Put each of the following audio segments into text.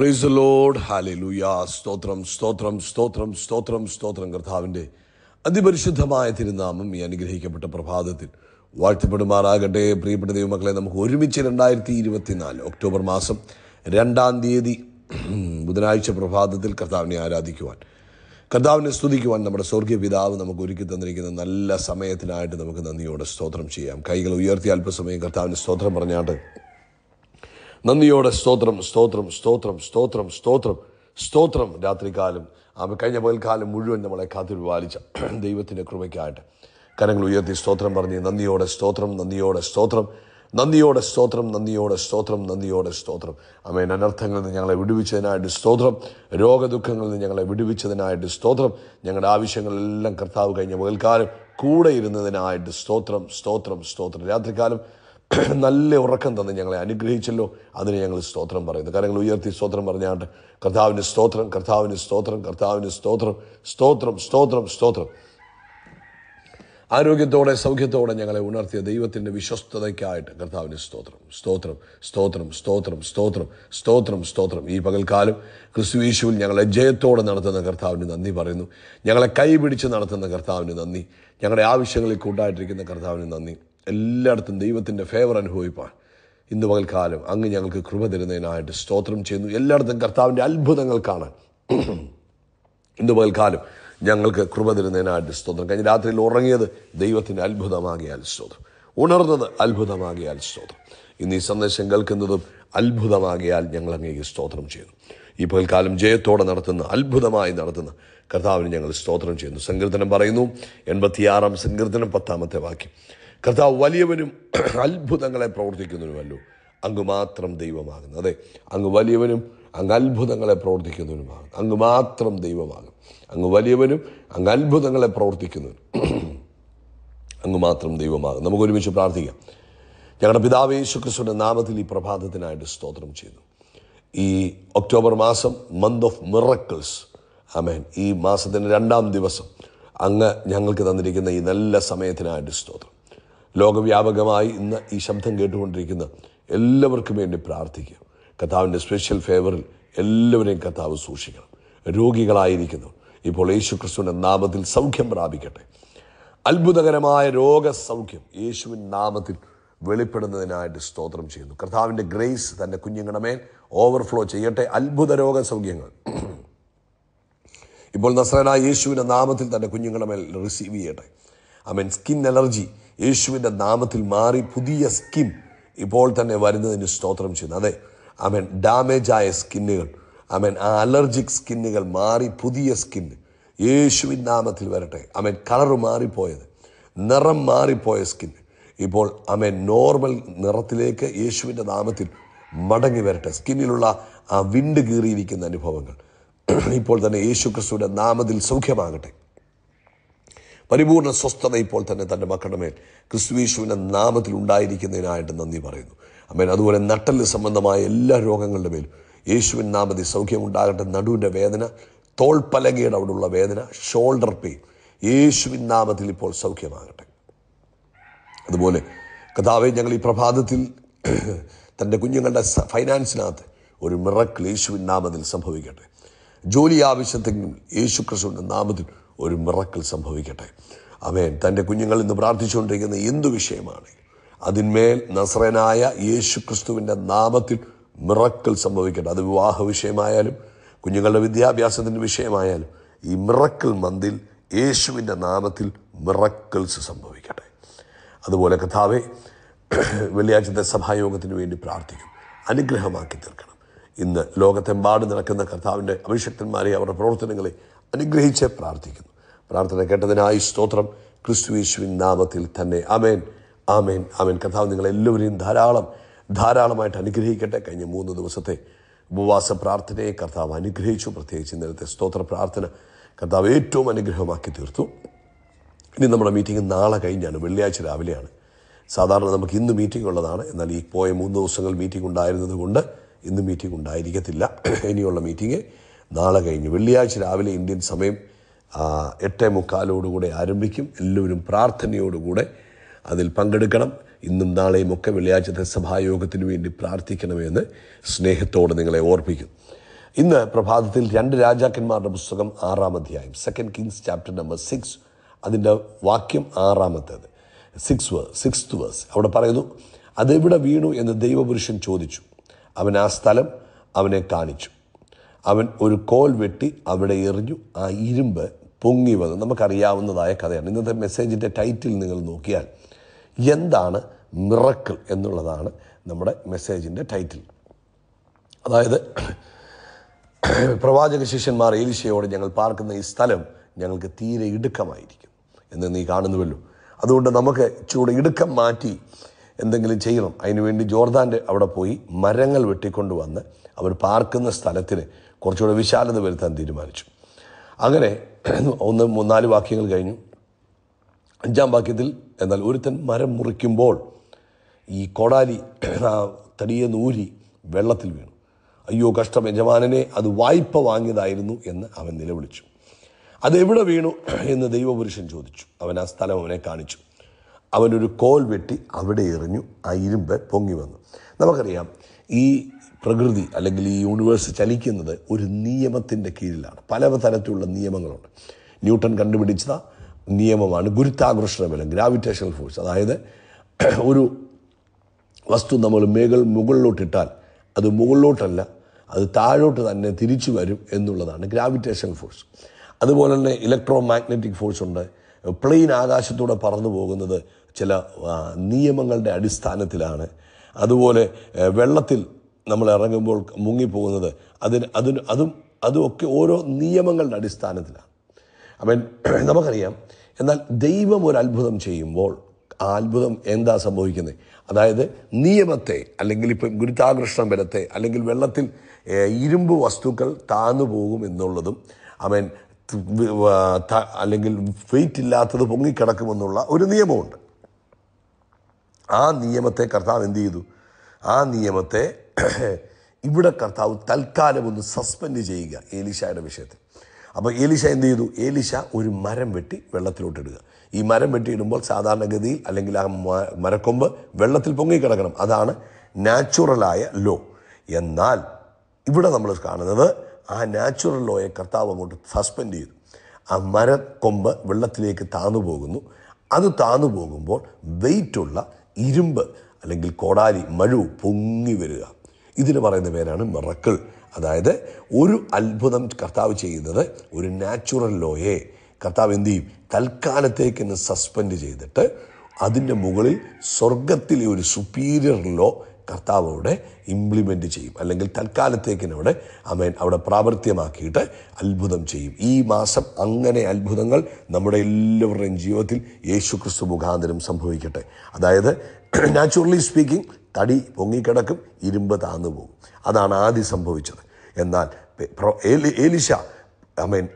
price load ഹാലലുയ സ്തോത്രം സ്തോത്രം സ്തോത്രം സ്തോത്രം സ്തോത്രം കർത്താവിൻ്റെ അതിപരിശുദ്ധമായ തിരുനാമം ഈ അനുഗ്രഹിക്കപ്പെട്ട പ്രഭാതത്തിൽ വാഴ്ത്തപ്പെടുമാറാകട്ടെ പ്രിയപ്പെട്ട ദൈവമക്കളെ നമുക്ക് ഒരുമിച്ച് രണ്ടായിരത്തി ഇരുപത്തിനാല് ഒക്ടോബർ മാസം രണ്ടാം തീയതി ബുധനാഴ്ച പ്രഭാതത്തിൽ കർത്താവിനെ ആരാധിക്കുവാൻ കർത്താവിനെ സ്തുതിക്കുവാൻ നമ്മുടെ സ്വർഗീയ പിതാവ് നമുക്ക് ഒരുക്കി തന്നിരിക്കുന്ന നല്ല സമയത്തിനായിട്ട് നമുക്ക് നന്ദിയോടെ സ്തോത്രം ചെയ്യാം കൈകൾ ഉയർത്തി അല്പസമയം കർത്താവിന് സ്തോത്രം പറഞ്ഞാണ്ട് നന്ദിയോടെ സ്തോത്രം സ്തോത്രം സ്തോത്രം സ്തോത്രം സ്തോത്രം സ്തോത്രം രാത്രികാലം ആമ കഴിഞ്ഞ പകൽക്കാലം മുഴുവൻ നമ്മളെ കാത്തിരുപാലിച്ച ദൈവത്തിൻ്റെ കൃപയ്ക്കായിട്ട് കരങ്ങൾ ഉയർത്തി സ്തോത്രം പറഞ്ഞ് നന്ദിയോടെ സ്തോത്രം നന്ദിയോടെ സ്തോത്രം നന്ദിയോടെ സ്തോത്രം നന്ദിയോടെ സ്തോത്രം നന്ദിയോടെ സ്തോത്രം അമേൻ അനർത്ഥങ്ങളിൽ നിന്ന് ഞങ്ങളെ വിടുവിച്ചതിനായിട്ട് സ്തോത്രം രോഗദുഃഖങ്ങളിൽ നിന്ന് ഞങ്ങളെ വിടുവിച്ചതിനായിട്ട് സ്തോത്രം ഞങ്ങളുടെ ആവശ്യങ്ങളെല്ലാം കർത്താവ് കഴിഞ്ഞ മുതൽക്കാലം കൂടെ ഇരുന്നതിനായിട്ട് സ്തോത്രം സ്തോത്രം സ്തോത്രം രാത്രികാലം നല്ല ഉറക്കം തന്ന് ഞങ്ങളെ അനുഗ്രഹിച്ചല്ലോ അതിന് ഞങ്ങൾ സ്തോത്രം പറയുന്നു കാര്യങ്ങൾ ഉയർത്തി സ്തോത്രം പറഞ്ഞാണ്ട് കർത്താവിന് സ്തോത്രം കർത്താവിന് സ്തോത്രം കർത്താവിന് സ്തോത്രം സ്തോത്രം സ്തോത്രം സ്തോത്രം ആരോഗ്യത്തോടെ സൗഖ്യത്തോടെ ഞങ്ങളെ ഉണർത്തിയ ദൈവത്തിൻ്റെ വിശ്വസ്തതയ്ക്കായിട്ട് കർത്താവിന് സ്തോത്രം സ്തോത്രം സ്തോത്രം സ്തോത്രം സ്തോത്രം സ്തോത്രം സ്തോത്രം ഈ പകൽക്കാലം ക്രിസ്തുവീശുവിൽ ഞങ്ങളെ ജയത്തോടെ നടത്തുന്ന കർത്താവിന് നന്ദി പറയുന്നു ഞങ്ങളെ കൈപിടിച്ച് നടത്തുന്ന കർത്താവിന് നന്ദി ഞങ്ങളുടെ ആവശ്യങ്ങളിൽ കൂട്ടായിട്ടിരിക്കുന്ന കർത്താവിന് നന്ദി എല്ലായിടത്തും ദൈവത്തിൻ്റെ ഫേവർ അനുഭവിപ്പാൻ ഇന്ന് പകൽക്കാലം അങ്ങ് ഞങ്ങൾക്ക് കൃപ തരുന്നതിനായിട്ട് സ്തോത്രം ചെയ്യുന്നു എല്ലായിടത്തും കർത്താവിൻ്റെ അത്ഭുതങ്ങൾ കാണാൻ ഇന്ന് പകൽക്കാലം ഞങ്ങൾക്ക് കൃപ തരുന്നതിനായിട്ട് സ്തോത്രം കഴിഞ്ഞ രാത്രിയിൽ ഉറങ്ങിയത് ദൈവത്തിൻ്റെ അത്ഭുതമാകിയാൽ സ്തോത്രം ഉണർന്നത് അത്ഭുതമാകിയാൽ സ്തോത്രം ഇന്ന് ഈ സന്ദേശം കേൾക്കുന്നതും അത്ഭുതമാകിയാൽ ഞങ്ങൾ അങ്ങേക്ക് സ്തോത്രം ചെയ്യുന്നു ഈ പകൽക്കാലം ജയത്തോടെ നടത്തുന്ന അത്ഭുതമായി നടത്തുന്ന കർത്താവിന് ഞങ്ങൾ സ്തോത്രം ചെയ്യുന്നു സങ്കീർത്തനം പറയുന്നു എൺപത്തിയാറാം സങ്കീർത്തനം പത്താമത്തെ വാക്യം കർത്താവ് വലിയവനും അത്ഭുതങ്ങളെ പ്രവർത്തിക്കുന്നവനുമല്ലോ അങ്ങ് മാത്രം ദൈവമാകുന്നു അതെ അങ്ങ് വലിയവനും അങ്ങ് അത്ഭുതങ്ങളെ പ്രവർത്തിക്കുന്നവനുമാകുന്നു അങ്ങ് മാത്രം ദൈവമാകും അങ്ങ് വലിയവനും അങ്ങ് അത്ഭുതങ്ങളെ പ്രവർത്തിക്കുന്നവനും അങ്ങ് മാത്രം ദൈവമാകും നമുക്ക് ഒരുമിച്ച് പ്രാർത്ഥിക്കാം ഞങ്ങളുടെ പിതാവ് യേശുക്രിസ്തുവിൻ്റെ നാമത്തിൽ ഈ പ്രഭാതത്തിനായിട്ട് സ്തോത്രം ചെയ്യുന്നു ഈ ഒക്ടോബർ മാസം മന്ത് ഓഫ് മിറക്കിൾസ് ആമേൻ ഈ മാസത്തിൻ്റെ രണ്ടാം ദിവസം അങ്ങ് ഞങ്ങൾക്ക് തന്നിരിക്കുന്ന ഈ നല്ല സമയത്തിനായിട്ട് സ്തോത്രം ലോകവ്യാപകമായി ഇന്ന് ഈ ശബ്ദം കേട്ടുകൊണ്ടിരിക്കുന്ന എല്ലാവർക്കും വേണ്ടി പ്രാർത്ഥിക്കുക കഥാവിൻ്റെ സ്പെഷ്യൽ ഫേവറിൽ എല്ലാവരെയും കഥാവ് സൂക്ഷിക്കണം രോഗികളായിരിക്കുന്നു ഇപ്പോൾ യേശു ക്രിസ്തുവിൻ്റെ നാമത്തിൽ സൗഖ്യം പ്രാപിക്കട്ടെ അത്ഭുതകരമായ രോഗസൗഖ്യം യേശുവിൻ നാമത്തിൽ വെളിപ്പെടുന്നതിനായിട്ട് സ്തോത്രം ചെയ്യുന്നു കർത്താവിൻ്റെ ഗ്രേസ് തൻ്റെ കുഞ്ഞുങ്ങളുടെ മേൽ ഓവർഫ്ലോ ചെയ്യട്ടെ അത്ഭുത രോഗസൗഖ്യങ്ങൾ ഇപ്പോൾ നസ്രനായ യേശുവിൻ്റെ നാമത്തിൽ തൻ്റെ കുഞ്ഞുങ്ങളുടെ മേൽ റിസീവ് ചെയ്യട്ടെ ഐ മീൻ സ്കിൻ അലർജി യേശുവിൻ്റെ നാമത്തിൽ മാറി പുതിയ സ്കിൻ ഇപ്പോൾ തന്നെ വരുന്നതിന് സ്തോത്രം ചെയ്യുന്നു അതെ ആമേൻ ഡാമേജ് ആയ സ്കിന്നുകൾ ആമേൻ ആ അലർജിക് സ്കിന്നുകൾ മാറി പുതിയ സ്കിൻ യേശുവിൻ നാമത്തിൽ വരട്ടെ ആമേൻ കളർ മാറിപ്പോയത് നിറം മാറിപ്പോയ സ്കിൻ ഇപ്പോൾ ആമേൻ നോർമൽ നിറത്തിലേക്ക് യേശുവിൻ്റെ നാമത്തിൽ മടങ്ങി വരട്ടെ സ്കിന്നിലുള്ള ആ വിണ്ട് കീറിയിരിക്കുന്ന അനുഭവങ്ങൾ ഇപ്പോൾ തന്നെ യേശു ക്രിസ്തുവിൻ്റെ നാമത്തിൽ സൗഖ്യമാകട്ടെ പരിപൂർണ്ണ സ്വസ്ഥത ഇപ്പോൾ തന്നെ തൻ്റെ മക്കളുടെ മേൽ ക്രിസ്തുവീശുവിൻ്റെ നാമത്തിൽ ഉണ്ടായിരിക്കുന്നതിനായിട്ട് നന്ദി പറയുന്നു അമ്മേൻ അതുപോലെ നട്ടല് സംബന്ധമായ എല്ലാ രോഗങ്ങളുടെ മേലും യേശുവിൻ സൗഖ്യം സൗഖ്യമുണ്ടാകട്ടെ നടുവിൻ്റെ വേദന തോൾപ്പലകയുടെ അവിടെയുള്ള വേദന ഷോൾഡർ പെയിൻ യേശുവിൻ നാമത്തിൽ ഇപ്പോൾ സൗഖ്യമാകട്ടെ അതുപോലെ കഥാവെ ഞങ്ങൾ ഈ പ്രഭാതത്തിൽ തൻ്റെ കുഞ്ഞുങ്ങളുടെ ഫൈനാൻസിനകത്ത് ഒരു മിറക്കിൾ യേശുവിൻ നാമത്തിൽ സംഭവിക്കട്ടെ ജോലി ആവശ്യത്തെങ്കിലും യേശു നാമത്തിൽ ഒരു മിറക്കിൾ സംഭവിക്കട്ടെ അവൻ തൻ്റെ കുഞ്ഞുങ്ങൾ ഇന്ന് പ്രാർത്ഥിച്ചുകൊണ്ടിരിക്കുന്ന എന്തു വിഷയമാണ് അതിന്മേൽ നസ്രനായ യേശു ക്രിസ്തുവിൻ്റെ നാമത്തിൽ മിറക്കിൾ സംഭവിക്കട്ടെ അത് വിവാഹ വിഷയമായാലും കുഞ്ഞുങ്ങളുടെ വിദ്യാഭ്യാസത്തിൻ്റെ വിഷയമായാലും ഈ മിറക്കിൾ മന്തിൽ യേശുവിൻ്റെ നാമത്തിൽ മിറക്കിൾസ് സംഭവിക്കട്ടെ അതുപോലെ കഥാവെ വെള്ളിയാഴ്ചത്തെ സഭായോഗത്തിന് വേണ്ടി പ്രാർത്ഥിക്കും അനുഗ്രഹമാക്കി തീർക്കണം ഇന്ന് ലോകത്തെമ്പാട് നടക്കുന്ന കർത്താവിൻ്റെ അഭിഷക്തന്മാരെ അവരുടെ പ്രവർത്തനങ്ങളെ അനുഗ്രഹിച്ച് പ്രാർത്ഥിക്കുന്നു പ്രാർത്ഥന കേട്ടതിനായി സ്തോത്രം ക്രിസ്തു യേശുവിൻ നാമത്തിൽ തന്നെ അമേൻ ആമേൻ ആമേൻ കഥാവ് നിങ്ങളെല്ലാവരെയും ധാരാളം ധാരാളമായിട്ട് അനുഗ്രഹിക്കട്ടെ കഴിഞ്ഞ മൂന്ന് ദിവസത്തെ ഉപവാസ പ്രാർത്ഥനയെ കർത്താവ് അനുഗ്രഹിച്ചു പ്രത്യേകിച്ച് ഇന്നലത്തെ സ്തോത്ര പ്രാർത്ഥന കർത്താവ് ഏറ്റവും അനുഗ്രഹമാക്കി തീർത്തു ഇനി നമ്മുടെ മീറ്റിംഗ് നാളെ കഴിഞ്ഞാണ് വെള്ളിയാഴ്ച രാവിലെയാണ് സാധാരണ നമുക്ക് ഇന്ന് മീറ്റിംഗ് ഉള്ളതാണ് എന്നാൽ ഈ പോയ മൂന്ന് ദിവസങ്ങൾ മീറ്റിംഗ് ഉണ്ടായിരുന്നത് കൊണ്ട് ഇന്ന് മീറ്റിംഗ് ഉണ്ടായിരിക്കത്തില്ല ഇനിയുള്ള മീറ്റിംഗ് നാളെ കഴിഞ്ഞ് വെള്ളിയാഴ്ച രാവിലെ ഇന്ത്യൻ സമയം എട്ടേ മുക്കാലോടുകൂടെ ആരംഭിക്കും എല്ലാവരും പ്രാർത്ഥനയോടുകൂടെ അതിൽ പങ്കെടുക്കണം ഇന്നും നാളെയും ഒക്കെ വെള്ളിയാഴ്ചത്തെ സഭായോഗത്തിന് വേണ്ടി പ്രാർത്ഥിക്കണമെന്ന് സ്നേഹത്തോടെ നിങ്ങളെ ഓർപ്പിക്കും ഇന്ന് പ്രഭാതത്തിൽ രണ്ട് രാജാക്കന്മാരുടെ പുസ്തകം ആറാം അധ്യായം second Kings chapter number six അതിൻ്റെ വാക്യം ആറാമത്തേത് സിക്സ് വേഴ്സ് സിക്സ് വേഴ്സ് അവിടെ പറയുന്നു അതെവിടെ വീണു എന്ന് ദൈവപുരുഷൻ ചോദിച്ചു അവൻ ആ സ്ഥലം അവനെ കാണിച്ചു അവൻ ഒരു കോൽ വെട്ടി അവിടെ എറിഞ്ഞു ആ ഇരുമ്പ് പൊങ്ങി വന്നു നമുക്കറിയാവുന്നതായ കഥയാണ് ഇന്നത്തെ മെസ്സേജിൻ്റെ ടൈറ്റിൽ നിങ്ങൾ നോക്കിയാൽ എന്താണ് മിറക്കിൾ എന്നുള്ളതാണ് നമ്മുടെ മെസ്സേജിൻ്റെ ടൈറ്റിൽ അതായത് പ്രവാചക ശിഷ്യന്മാർ ഏലിശയോട് ഞങ്ങൾ പാർക്കുന്ന ഈ സ്ഥലം ഞങ്ങൾക്ക് തീരെ ഇടുക്കമായിരിക്കും എന്ന് നീ കാണുന്നുവല്ലോ അതുകൊണ്ട് നമുക്ക് ചൂട് ഇടുക്കം മാറ്റി എന്തെങ്കിലും ചെയ്യണം അതിനുവേണ്ടി ജോർദാൻ്റെ അവിടെ പോയി മരങ്ങൾ വെട്ടിക്കൊണ്ടുവന്ന് അവർ പാർക്കുന്ന സ്ഥലത്തിന് കുറച്ചുകൂടെ വിശാലത വരുത്താൻ തീരുമാനിച്ചു അങ്ങനെ ഒന്ന് മൂന്നാല് വാക്യങ്ങൾ കഴിഞ്ഞു അഞ്ചാം വാക്യത്തിൽ എന്നാൽ ഒരുത്തൻ മരം മുറിക്കുമ്പോൾ ഈ കോടാലി ആ തടിയെ നൂരി വെള്ളത്തിൽ വീണു അയ്യോ കഷ്ടം യജമാനനെ അത് വായ്പ വാങ്ങിയതായിരുന്നു എന്ന് അവൻ നിലവിളിച്ചു അതെവിടെ വീണു എന്ന് ദൈവപുരുഷൻ ചോദിച്ചു അവൻ ആ സ്ഥലം അവനെ കാണിച്ചു അവനൊരു കോൽ വെട്ടി അവിടെ എറിഞ്ഞു ആ ഇരുമ്പ് പൊങ്ങി വന്നു നമുക്കറിയാം ഈ പ്രകൃതി അല്ലെങ്കിൽ ഈ യൂണിവേഴ്സ് ചലിക്കുന്നത് ഒരു നിയമത്തിൻ്റെ കീഴിലാണ് പല തരത്തിലുള്ള നിയമങ്ങളുണ്ട് ന്യൂട്ടൺ കണ്ടുപിടിച്ച നിയമമാണ് ഗുരുത്താകർഷണ ബലം ഗ്രാവിറ്റേഷണൽ ഫോഴ്സ് അതായത് ഒരു വസ്തു നമ്മൾ മേകൾ മുകളിലോട്ടിട്ടാൽ അത് മുകളിലോട്ടല്ല അത് താഴോട്ട് തന്നെ തിരിച്ചു വരും എന്നുള്ളതാണ് ഗ്രാവിറ്റേഷണൽ ഫോഴ്സ് അതുപോലെ തന്നെ ഇലക്ട്രോ മാഗ്നറ്റിക് ഫോഴ്സ് ഉണ്ട് പ്ലെയിൻ ആകാശത്തൂടെ പറന്നു പോകുന്നത് ചില നിയമങ്ങളുടെ അടിസ്ഥാനത്തിലാണ് അതുപോലെ വെള്ളത്തിൽ നമ്മൾ ഇറങ്ങുമ്പോൾ മുങ്ങിപ്പോകുന്നത് അതിന് അതിന് അതും അതുമൊക്കെ ഓരോ നിയമങ്ങളുടെ അടിസ്ഥാനത്തിലാണ് അപ്പം നമുക്കറിയാം എന്നാൽ ദൈവം ഒരു അത്ഭുതം ചെയ്യുമ്പോൾ ആ അത്ഭുതം എന്താ സംഭവിക്കുന്നത് അതായത് നിയമത്തെ അല്ലെങ്കിൽ ഇപ്പം ഗുരുത്താകൃഷ്ണ വരത്തെ അല്ലെങ്കിൽ വെള്ളത്തിൽ ഇരുമ്പ് വസ്തുക്കൾ താന്നു പോകും എന്നുള്ളതും അവൻ അല്ലെങ്കിൽ വെയിറ്റ് ഇല്ലാത്തത് പൊങ്ങിക്കിടക്കുമെന്നുള്ള ഒരു നിയമമുണ്ട് ആ നിയമത്തെ കർത്താവ് എന്ത് ചെയ്തു ആ നിയമത്തെ ഇവിടെ കർത്താവ് തൽക്കാലം ഒന്ന് സസ്പെൻഡ് ചെയ്യുക ഏലിഷയുടെ വിഷയത്തിൽ അപ്പോൾ ഏലിഷ എന്ത് ചെയ്തു ഏലിഷ ഒരു മരം വെട്ടി വെള്ളത്തിലോട്ടിടുക ഈ മരം വെട്ടിയിടുമ്പോൾ സാധാരണഗതിയിൽ അല്ലെങ്കിൽ ആ മരക്കൊമ്പ് വെള്ളത്തിൽ പൊങ്ങിക്കിടക്കണം അതാണ് നാച്ചുറലായ ലോ എന്നാൽ ഇവിടെ നമ്മൾ കാണുന്നത് ആ നാച്ചുറൽ ലോയെ കർത്താവ് അങ്ങോട്ട് സസ്പെൻഡ് ചെയ്തു ആ മരക്കൊമ്പ് വെള്ളത്തിലേക്ക് താന്നു പോകുന്നു അത് താന്നു പോകുമ്പോൾ വെയിറ്റുള്ള ഇരുമ്പ് അല്ലെങ്കിൽ കോടാലി മഴു പൊങ്ങി വരിക ഇതിന് പറയുന്ന പേരാണ് മിറക്കിൾ അതായത് ഒരു അത്ഭുതം കർത്താവ് ചെയ്യുന്നത് ഒരു നാച്ചുറൽ ലോയെ കർത്താവ് എന്ത് ചെയ്യും തൽക്കാലത്തേക്ക് തന്നെ സസ്പെൻഡ് ചെയ്തിട്ട് അതിൻ്റെ മുകളിൽ സ്വർഗത്തിലെ ഒരു സുപ്പീരിയർ ലോ കർത്താവ് അവിടെ ഇംപ്ലിമെൻ്റ് ചെയ്യും അല്ലെങ്കിൽ തൽക്കാലത്തേക്കിനവിടെ അമേൻ അവിടെ പ്രാവർത്തിയമാക്കിയിട്ട് അത്ഭുതം ചെയ്യും ഈ മാസം അങ്ങനെ അത്ഭുതങ്ങൾ നമ്മുടെ എല്ലാവരുടെയും ജീവിതത്തിൽ യേശു ക്രിസ്തു മുഖാന്തരം സംഭവിക്കട്ടെ അതായത് നാച്ചുറലി സ്പീക്കിംഗ് തടി പൊങ്ങിക്കിടക്കും ഇരുമ്പ് താന്നു പോകും അതാണ് ആദ്യം സംഭവിച്ചത് എന്നാൽ ഏലിശ ഐ മീൻ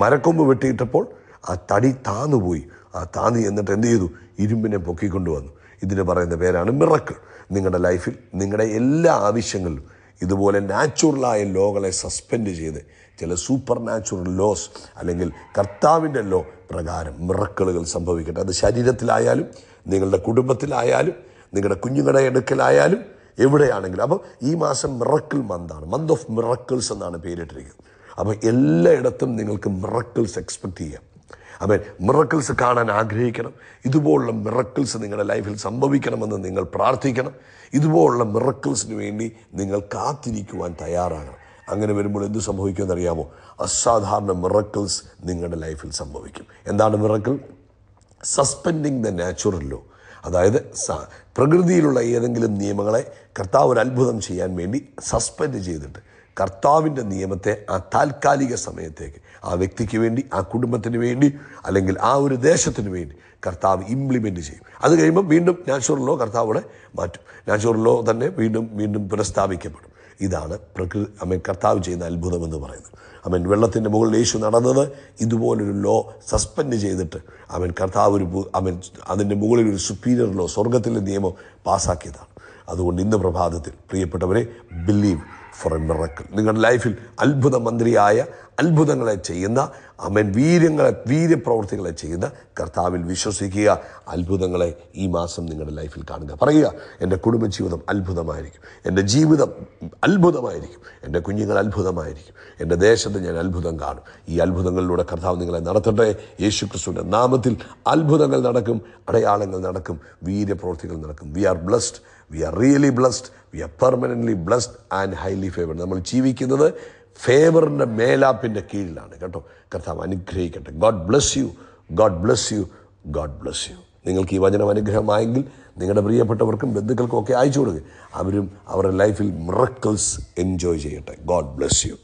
മരക്കൊമ്പ് വെട്ടിയിട്ടപ്പോൾ ആ തടി താന്നുപോയി ആ താന്നി എന്നിട്ട് എന്ത് ചെയ്തു ഇരുമ്പിനെ പൊക്കിക്കൊണ്ടുവന്നു ഇതിന് പറയുന്ന പേരാണ് മിറക്കിൾ നിങ്ങളുടെ ലൈഫിൽ നിങ്ങളുടെ എല്ലാ ആവശ്യങ്ങളിലും ഇതുപോലെ നാച്ചുറലായ ലോകളെ സസ്പെൻഡ് ചെയ്ത് ചില സൂപ്പർ നാച്ചുറൽ ലോസ് അല്ലെങ്കിൽ കർത്താവിൻ്റെ ലോ പ്രകാരം മിറക്കിളുകൾ സംഭവിക്കട്ടെ അത് ശരീരത്തിലായാലും നിങ്ങളുടെ കുടുംബത്തിലായാലും നിങ്ങളുടെ കുഞ്ഞുങ്ങളെ എടുക്കലായാലും എവിടെയാണെങ്കിലും അപ്പോൾ ഈ മാസം മിറക്കിൾ മന്താണ് മന്ത് ഓഫ് മിറക്കിൾസ് എന്നാണ് പേരിട്ടിരിക്കുന്നത് അപ്പോൾ എല്ലായിടത്തും നിങ്ങൾക്ക് മിറക്കിൾസ് എക്സ്പെക്റ്റ് ചെയ്യാം അമേൻ മിറക്കിൾസ് കാണാൻ ആഗ്രഹിക്കണം ഇതുപോലുള്ള മിറക്കിൾസ് നിങ്ങളുടെ ലൈഫിൽ സംഭവിക്കണമെന്ന് നിങ്ങൾ പ്രാർത്ഥിക്കണം ഇതുപോലുള്ള മിറക്കിൾസിന് വേണ്ടി നിങ്ങൾ കാത്തിരിക്കുവാൻ തയ്യാറാകണം അങ്ങനെ വരുമ്പോൾ എന്ത് സംഭവിക്കുമെന്ന് അറിയാമോ അസാധാരണ മിറക്കിൾസ് നിങ്ങളുടെ ലൈഫിൽ സംഭവിക്കും എന്താണ് miracle suspending the natural law അതായത് പ്രകൃതിയിലുള്ള ഏതെങ്കിലും നിയമങ്ങളെ കർത്താവ് ഒരു അത്ഭുതം ചെയ്യാൻ വേണ്ടി സസ്പെൻഡ് ചെയ്തിട്ട് കർത്താവിൻ്റെ നിയമത്തെ ആ താൽക്കാലിക സമയത്തേക്ക് ആ വ്യക്തിക്ക് വേണ്ടി ആ കുടുംബത്തിന് വേണ്ടി അല്ലെങ്കിൽ ആ ഒരു ദേശത്തിന് വേണ്ടി കർത്താവ് ഇംപ്ലിമെൻ്റ് ചെയ്യും അത് കഴിയുമ്പോൾ വീണ്ടും നാച്ചുറൽ ലോ കർത്താവോടെ മാറ്റും നാച്ചുറൽ ലോ തന്നെ വീണ്ടും വീണ്ടും പുനഃസ്ഥാപിക്കപ്പെടും ഇതാണ് പ്രകൃതി അമ്മൻ കർത്താവ് ചെയ്യുന്ന അത്ഭുതം എന്ന് പറയുന്നത് അവൻ വെള്ളത്തിൻ്റെ മുകളിൽ യേശു നടന്നത് ഇതുപോലൊരു ലോ സസ്പെൻഡ് ചെയ്തിട്ട് അവൻ കർത്താവ് ഒരു അവൻ അതിൻ്റെ മുകളിൽ ഒരു സുപ്പീരിയർ ലോ സ്വർഗത്തിലെ നിയമം പാസ്സാക്കിയതാണ് അതുകൊണ്ട് ഇന്ന് പ്രഭാതത്തിൽ പ്രിയപ്പെട്ടവരെ ബിലീവ് ഫോർ എ മിറക്കിൾ നിങ്ങളുടെ ലൈഫിൽ അത്ഭുത മന്ത്രിയായ അത്ഭുതങ്ങളെ ചെയ്യുന്ന അമൻ വീര്യങ്ങളെ വീര്യപ്രവർത്തികളെ ചെയ്യുന്ന കർത്താവിൽ വിശ്വസിക്കുക അത്ഭുതങ്ങളെ ഈ മാസം നിങ്ങളുടെ ലൈഫിൽ കാണുക പറയുക എൻ്റെ കുടുംബജീവിതം അത്ഭുതമായിരിക്കും എൻ്റെ ജീവിതം അത്ഭുതമായിരിക്കും എൻ്റെ കുഞ്ഞുങ്ങൾ അത്ഭുതമായിരിക്കും എൻ്റെ ദേശത്ത് ഞാൻ അത്ഭുതം കാണും ഈ അത്ഭുതങ്ങളിലൂടെ കർത്താവ് നിങ്ങളെ നടത്തട്ടെ യേശു ക്രിസ്തുവിൻ്റെ നാമത്തിൽ അത്ഭുതങ്ങൾ നടക്കും അടയാളങ്ങൾ നടക്കും വീര്യപ്രവർത്തികൾ നടക്കും we are blessed we are really blessed we are permanently blessed and highly favoured നമ്മൾ ജീവിക്കുന്നത് ഫേവറിൻ്റെ മേലാപ്പിൻ്റെ കീഴിലാണ് കേട്ടോ കർത്താവ് അനുഗ്രഹിക്കട്ടെ God bless you God bless you God bless you നിങ്ങൾക്ക് ഈ വചനം അനുഗ്രഹമായെങ്കിൽ നിങ്ങളുടെ പ്രിയപ്പെട്ടവർക്കും ബന്ധുക്കൾക്കും ഒക്കെ അയച്ചു കൊടുക്കുക അവരും അവരുടെ ലൈഫിൽ മിറക്കിൾസ് എൻജോയ് ചെയ്യട്ടെ ഗോഡ് ബ്ലസ് യു